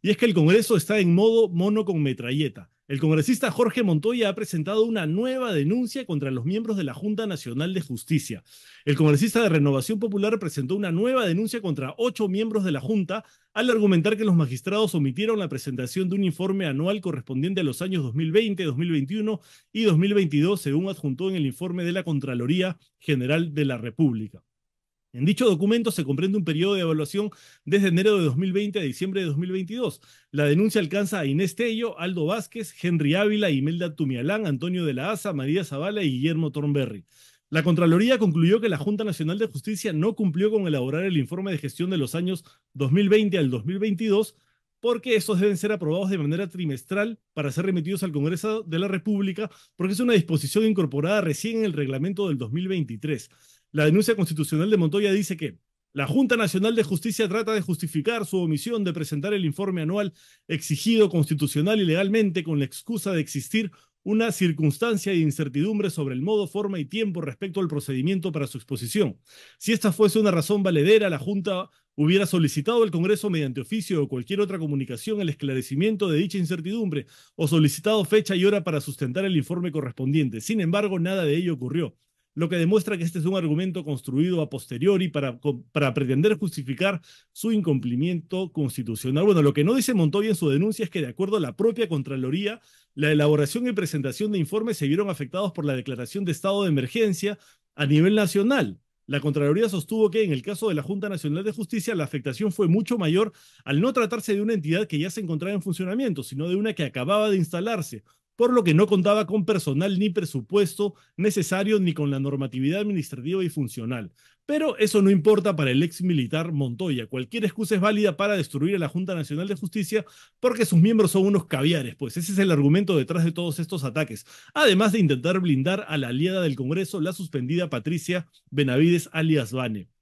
Y es que el Congreso está en modo mono con metralleta. El congresista Jorge Montoya ha presentado una nueva denuncia contra los miembros de la Junta Nacional de Justicia. El congresista de Renovación Popular presentó una nueva denuncia contra ocho miembros de la Junta al argumentar que los magistrados omitieron la presentación de un informe anual correspondiente a los años 2020, 2021 y 2022, según adjuntó en el informe de la Contraloría General de la República. En dicho documento se comprende un periodo de evaluación desde enero de 2020 a diciembre de 2022. La denuncia alcanza a Inés Tello, Aldo Vázquez, Henry Ávila, Imelda Tumialán, Antonio de la Asa, María Zavala y Guillermo Tornberry. La Contraloría concluyó que la Junta Nacional de Justicia no cumplió con elaborar el informe de gestión de los años 2020 al 2022 porque estos deben ser aprobados de manera trimestral para ser remitidos al Congreso de la República, porque es una disposición incorporada recién en el reglamento del 2023. La denuncia constitucional de Montoya dice que la Junta Nacional de Justicia trata de justificar su omisión de presentar el informe anual exigido constitucional y legalmente con la excusa de existir una circunstancia de incertidumbre sobre el modo, forma y tiempo respecto al procedimiento para su exposición. Si esta fuese una razón valedera, la Junta hubiera solicitado al Congreso mediante oficio o cualquier otra comunicación el esclarecimiento de dicha incertidumbre o solicitado fecha y hora para sustentar el informe correspondiente. Sin embargo, nada de ello ocurrió lo que demuestra que este es un argumento construido a posteriori para, pretender justificar su incumplimiento constitucional. Bueno, lo que no dice Montoya en su denuncia es que de acuerdo a la propia Contraloría, la elaboración y presentación de informes se vieron afectados por la declaración de estado de emergencia a nivel nacional. La Contraloría sostuvo que en el caso de la Junta Nacional de Justicia la afectación fue mucho mayor al no tratarse de una entidad que ya se encontraba en funcionamiento, sino de una que acababa de instalarse, por lo que no contaba con personal ni presupuesto necesario ni con la normatividad administrativa y funcional. Pero eso no importa para el ex militar Montoya. Cualquier excusa es válida para destruir a la Junta Nacional de Justicia porque sus miembros son unos caviares, pues ese es el argumento detrás de todos estos ataques. Además de intentar blindar a la aliada del Congreso, la suspendida Patricia Benavides alias Vane.